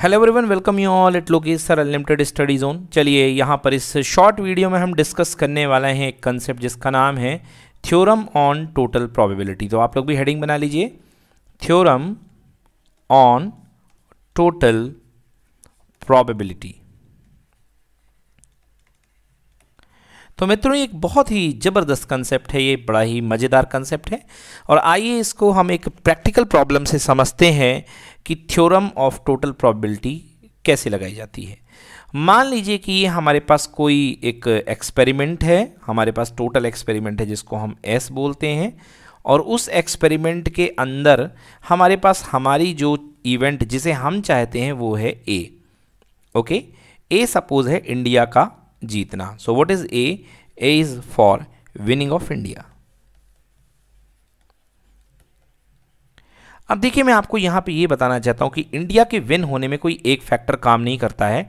Hello everyone welcome you all it is sir unlimited study zone चलिए यहाँ पर इस शॉर्ट वीडियो में हम डिस्कस करने वाले हैं एक कंसेप्ट जिसका नाम है थ्योरम ऑन टोटल प्रोबेबिलिटी तो आप लोग भी हेडिंग बना लीजिए थ्योरम ऑन टोटल प्रोबेबिलिटी तो मित्रों एक बहुत ही ज़बरदस्त कंसेप्ट है ये बड़ा ही मज़ेदार कंसेप्ट है और आइए इसको हम एक प्रैक्टिकल प्रॉब्लम से समझते हैं कि थ्योरम ऑफ टोटल प्रॉबिलिटी कैसे लगाई जाती है मान लीजिए कि ये हमारे पास कोई एक एक्सपेरिमेंट है हमारे पास टोटल एक्सपेरिमेंट है जिसको हम एस बोलते हैं और उस एक्सपेरिमेंट के अंदर हमारे पास हमारी जो इवेंट जिसे हम चाहते हैं वो है ए ओके ए सपोज है इंडिया का जीतना so what is A A is for winning of India अब देखिए मैं आपको यहां पे ये बताना चाहता हूं कि इंडिया के विन होने में कोई एक फैक्टर काम नहीं करता है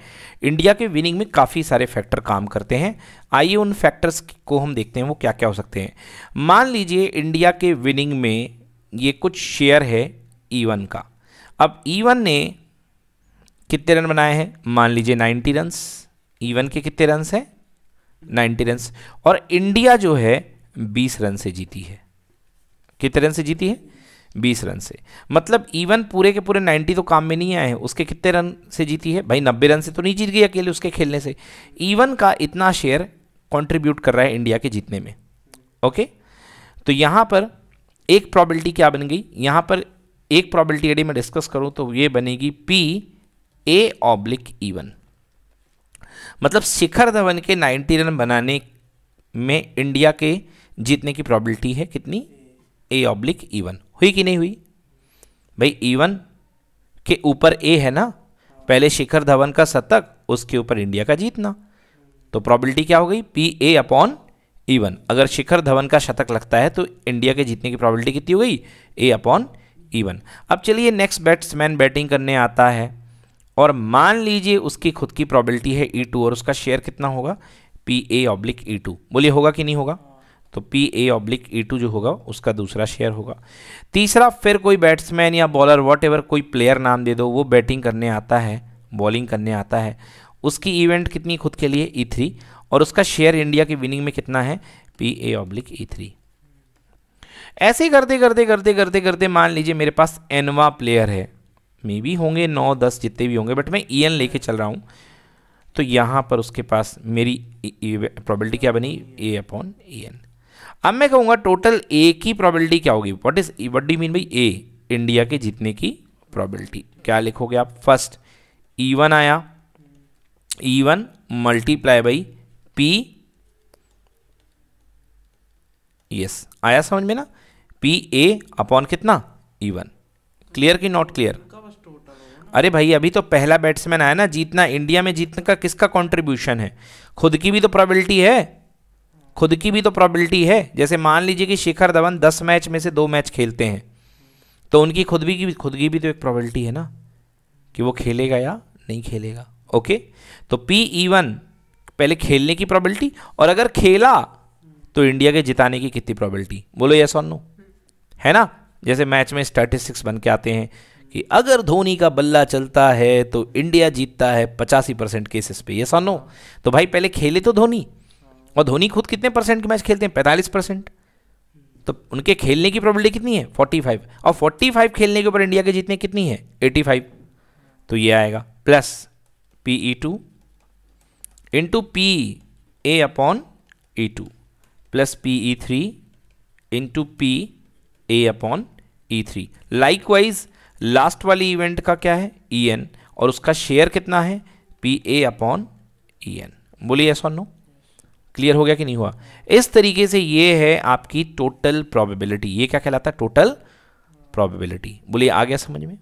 इंडिया के विनिंग में काफ़ी सारे फैक्टर काम करते हैं आइए उन फैक्टर्स को हम देखते हैं वो क्या क्या हो सकते हैं मान लीजिए इंडिया के विनिंग में ये कुछ शेयर है ई e का अब ई e ने कितने रन बनाए हैं मान लीजिए 90 रन्स ईवन के कितने रन हैं नाइन्टी रन और इंडिया जो है बीस रन से जीती है कितने रन से जीती है बीस रन से मतलब इवन पूरे के पूरे नाइन्टी तो काम में नहीं आए हैं उसके कितने रन से जीती है भाई नब्बे रन से तो नहीं जीत गई अकेले उसके खेलने से इवन का इतना शेयर कंट्रीब्यूट कर रहा है इंडिया के जीतने में ओके तो यहाँ पर एक प्रॉबिलिटी क्या बन गई यहाँ पर एक प्रॉबिलिटी यदि मैं डिस्कस करूँ तो ये बनेगी पी ए ऑब्लिक ईवन मतलब शिखर धवन के 90 रन बनाने में इंडिया के जीतने की प्रॉबिलिटी है कितनी ए ऑब्लिक ईवन हुई कि नहीं हुई भाई ईवन e के ऊपर ए है ना पहले शिखर धवन का शतक उसके ऊपर इंडिया का जीतना तो प्रॉबिलिटी क्या हो गई पी ए अपॉन ईवन अगर शिखर धवन का शतक लगता है तो इंडिया के जीतने की प्रॉबिलिटी कितनी हो गई ए अपॉन ईवन अब चलिए नेक्स्ट बैट्समैन बैटिंग करने आता है और मान लीजिए उसकी खुद की प्रॉबिलिटी है ई e टू और उसका शेयर कितना होगा P A oblique E two बोलिए होगा कि नहीं होगा तो P A oblique E two जो होगा उसका दूसरा शेयर होगा तीसरा फिर कोई बैट्समैन या बॉलर वॉट एवर कोई प्लेयर नाम दे दो वो बैटिंग करने आता है बॉलिंग करने आता है उसकी इवेंट कितनी खुद के लिए ई e थ्री और उसका शेयर इंडिया की विनिंग में कितना है P A oblique E three ऐसे करते करते करते करते करते मान लीजिए मेरे पास एनवा प्लेयर है मे भी होंगे नौ दस जितने भी होंगे बट मैं ई एन लेके चल रहा हूँ तो यहाँ पर उसके पास मेरी प्रॉबिलिटी क्या बनी ए अपॉन ई एन अब मैं कहूँगा टोटल ए की प्रॉबिलिटी क्या होगी what is what the mean by A India के जीतने की प्रॉबलिटी क्या लिखोगे आप फर्स्ट ई वन आया E one multiply by P yes आया समझ में ना पी ए अपॉन कितना ई वन क्लियर की नॉट क्लियर अरे भाई अभी तो पहला बैट्समैन आया ना जीतना इंडिया में जीतने का किसका कंट्रीब्यूशन है खुद की भी तो प्रॉबिलिटी है खुद की भी तो प्रॉबिलिटी है जैसे मान लीजिए कि शिखर धवन दस मैच में से दो मैच खेलते हैं तो उनकी खुद भी की खुद की भी तो एक प्रॉबिलिटी है ना कि वो खेलेगा या नहीं खेलेगा ओके तो पी वन e पहले खेलने की प्रॉबिलिटी और अगर खेला तो इंडिया के जिताने की कितनी प्रॉबिलिटी बोलो यस और नो है ना जैसे मैच में स्टैटिस्टिक्स बन के आते हैं कि अगर धोनी का बल्ला चलता है तो इंडिया जीतता है पचासी परसेंट केसेस पे ये सानो तो भाई पहले खेले तो धोनी और धोनी खुद कितने परसेंट के मैच खेलते हैं पैंतालीस परसेंट तो उनके खेलने की प्रॉबिलिटी कितनी है फोर्टी फाइव और फोर्टी फाइव खेलने के ऊपर इंडिया के जीतने कितनी है एटी फाइव तो ये आएगा plus P E two into P A upon E two plus P E three into P A upon E three likewise last वाली इवेंट का क्या है ई e एन और उसका शेयर कितना है P A upon E N बोलिए ऐसा नो क्लियर हो गया कि नहीं हुआ इस तरीके से ये है आपकी टोटल प्रोबेबिलिटी ये क्या कहलाता है टोटल प्रोबेबिलिटी बोलिए आ गया समझ में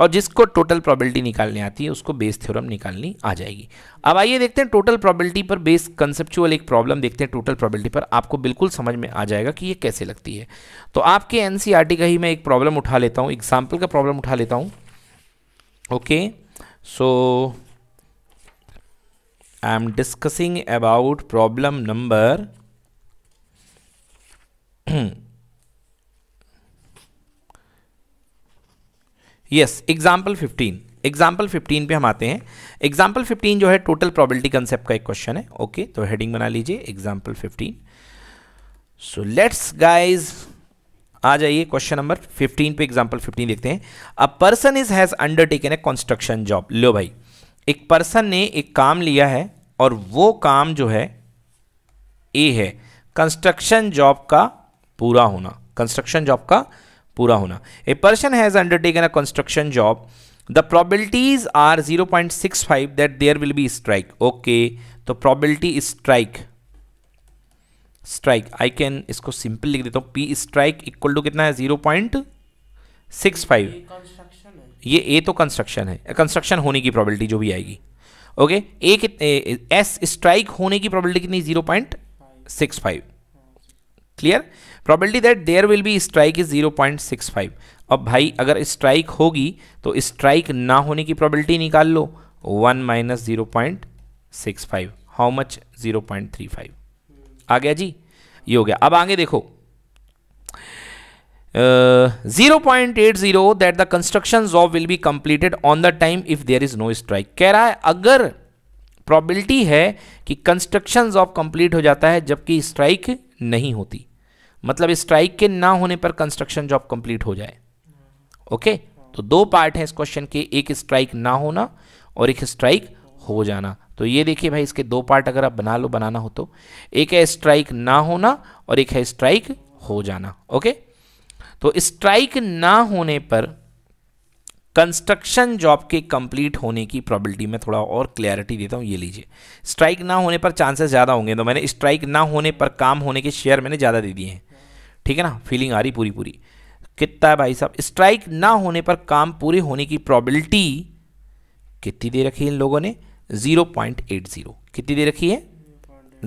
और जिसको टोटल प्रॉबिलिटी निकालनी आती है उसको बेस थ्योरम निकालनी आ जाएगी अब आइए देखते हैं टोटल प्रॉबिलिटी पर बेस कंसेप्चुअल एक प्रॉब्लम देखते हैं टोटल प्रॉबिलिटी पर आपको बिल्कुल समझ में आ जाएगा कि ये कैसे लगती है तो आपके एन e का ही मैं एक प्रॉब्लम उठा लेता हूँ एग्जाम्पल का प्रॉब्लम उठा लेता हूँ okay so I am discussing about problem number yes example fifteen example 15 पे हम आते हैं एग्जाम्पल 15 जो है टोटल प्रॉबिलिटी कंसेप्ट का एक क्वेश्चन है ओके okay, तो हेडिंग बना लीजिए एग्जाम्पल 15 सो लेट्स गाइज आ जाइए क्वेश्चन नंबर 15 पे एग्जाम्पल 15 देखते हैं a person is has undertaken a construction job लो भाई एक पर्सन ने एक काम लिया है और वो काम जो है ए है कंस्ट्रक्शन जॉब का पूरा होना कंस्ट्रक्शन जॉब का पूरा होना a person has undertaken a construction job the probabilities are 0.65 that there will be strike okay तो probability strike strike I can इसको सिंपल लिख देता हूँ पी स्ट्राइक इक्वल टू कितना है जीरो पॉइंट सिक्स फाइव ये ए तो कंस्ट्रक्शन है कंस्ट्रक्शन होने की प्रॉबिलिटी जो भी आएगी ओके ए कितने एस स्ट्राइक होने की प्रॉबिलिटी कितनी zero point six five clear probability that there will be strike is 0.65 अब भाई अगर स्ट्राइक होगी तो स्ट्राइक ना होने की प्रॉबिलिटी निकाल लो one minus zero point six five how much zero point three five आ गया जी ये हो गया अब आगे देखो zero point eight zero that the construction job will be completed on the time if there is no strike कह रहा है अगर प्रॉबिलिटी है कि कंस्ट्रक्शन जॉब कंप्लीट हो जाता है जबकि स्ट्राइक नहीं होती मतलब स्ट्राइक के ना होने पर कंस्ट्रक्शन जॉब कंप्लीट हो जाए ओके तो दो पार्ट हैं इस क्वेश्चन के एक स्ट्राइक ना होना और एक स्ट्राइक हो जाना तो ये देखिए भाई इसके दो पार्ट अगर आप बना लो बनाना हो तो एक है स्ट्राइक ना होना और एक है स्ट्राइक हो जाना ओके तो स्ट्राइक ना होने पर कंस्ट्रक्शन जॉब के कंप्लीट होने की प्रॉबिलिटी में थोड़ा और क्लैरिटी देता हूँ ये लीजिए स्ट्राइक ना होने पर चांसेस ज़्यादा होंगे तो मैंने स्ट्राइक ना होने पर काम होने के शेयर मैंने ज़्यादा दे दिए हैं ठीक है ना फीलिंग आ रही पूरी पूरी कितना है भाई साहब स्ट्राइक ना होने पर काम पूरे होने की प्रॉबिलिटी कितनी दे रखी है इन लोगों ने 0.80 कितनी दे रखी है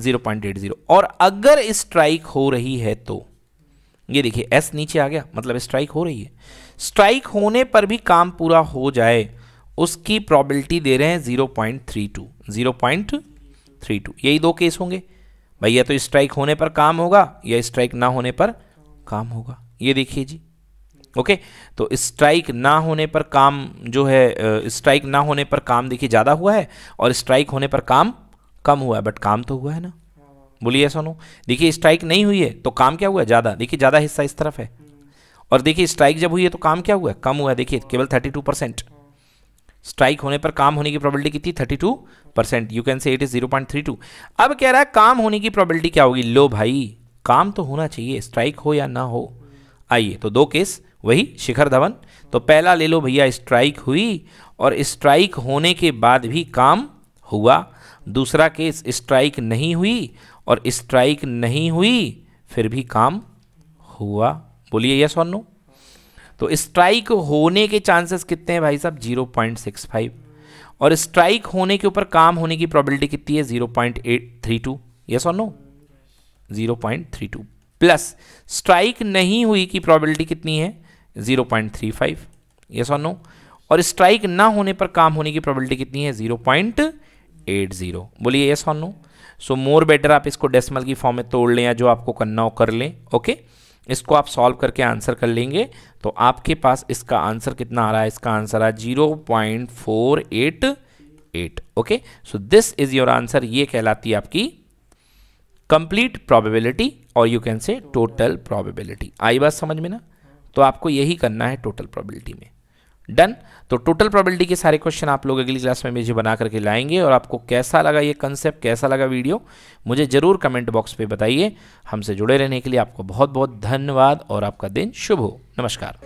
0.80 और अगर स्ट्राइक हो रही है तो ये देखिए एस नीचे आ गया मतलब स्ट्राइक हो रही है स्ट्राइक होने पर भी काम पूरा हो जाए उसकी प्रॉबिलिटी दे रहे हैं 0.32 0.32 यही दो केस होंगे भाई या तो स्ट्राइक होने पर काम होगा या स्ट्राइक ना होने पर काम होगा ये देखिए जी ओके तो स्ट्राइक ना होने पर काम जो है स्ट्राइक ना होने पर काम देखिए ज़्यादा हुआ है और स्ट्राइक होने पर काम कम हुआ है बट काम तो हुआ है ना बोलिए सोनो देखिए स्ट्राइक नहीं हुई है तो काम क्या हुआ है ज़्यादा देखिए ज़्यादा हिस्सा इस तरफ है और देखिए स्ट्राइक जब हुई है तो काम क्या हुआ है कम हुआ है देखिए केवल थर्टी टू परसेंट स्ट्राइक होने पर काम होने की प्रोबेबिलिटी कितनी thirty two percent you can say it is zero point three two अब कह रहा है काम होने की प्रोबेबिलिटी क्या होगी लो भाई काम तो होना चाहिए स्ट्राइक हो या ना हो आइए तो दो केस वही शिखर धवन तो पहला ले लो भैया स्ट्राइक हुई और स्ट्राइक होने के बाद भी काम हुआ दूसरा केस स्ट्राइक नहीं हुई और स्ट्राइक नहीं हुई फिर भी काम हुआ बोलिए यस और नो तो स्ट्राइक होने के चांसेस कितने हैं भाई साहब जीरो पॉइंट सिक्स फाइव और स्ट्राइक होने के ऊपर काम होने की प्रोबेबिलिटी कितनी है zero point eight three two yes और no zero point three two plus strike नहीं हुई की प्रोबेबिलिटी कितनी है zero point three five yes और नो और स्ट्राइक ना होने पर काम होने की प्रोबेबिलिटी कितनी है जीरो पॉइंट एट जीरो बोलिए यस और नो सो मोर बेटर आप इसको डेसिमल की फॉर्म में तोड़ लें या जो आपको करना हो कर लें ओके okay? इसको आप सॉल्व करके आंसर कर लेंगे तो आपके पास इसका आंसर कितना आ रहा है इसका आंसर आ zero point four eight eight okay so this is your answer ये कहलाती है आपकी कंप्लीट प्रोबेबिलिटी और you can say total probability आई बात समझ में ना तो आपको यही करना है टोटल प्रोबेबिलिटी में डन तो टोटल प्रोबेबिलिटी के सारे क्वेश्चन आप लोग अगली क्लास में मुझे बना करके लाएंगे और आपको कैसा लगा ये कंसेप्ट कैसा लगा वीडियो मुझे ज़रूर कमेंट बॉक्स पे बताइए हमसे जुड़े रहने के लिए आपको बहुत बहुत धन्यवाद और आपका दिन शुभ हो नमस्कार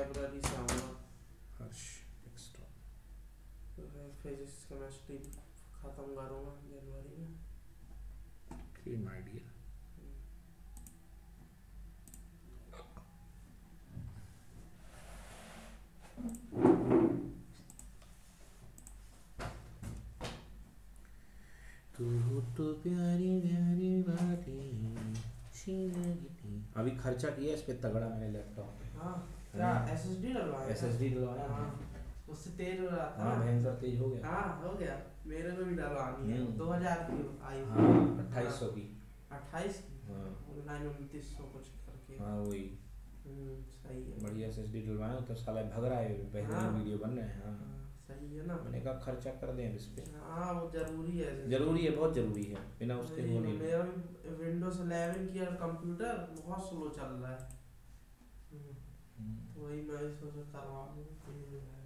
सीन है अभी खर्चा किया इस पे तगड़ा मैंने लैपटॉप हां क्या एसएसडी हाँ। डलवाया एसएसडी डलवाया हां उससे तेज हो रहा था हां भयंकर तेज हो गया हां हो गया मेरे में भी डलवानी है 2000 हम्म। की आई हां 2800 की 28 हां 2900 कुछ करके हां वही हम्म, सही है बढ़िया एसएसडी डलवाया तो साला भग रहा है पहले हाँ। वीडियो बन रहे हैं हां सही है ना मैंने कहा खर्चा कर दें इस पे हाँ वो जरूरी है जरूरी है बहुत जरूरी है बिना उसके हो नहीं मेरा भी विंडोज 11 की और कंप्यूटर बहुत स्लो चल रहा है हम्म। वही मैं सोचा करवा दूँ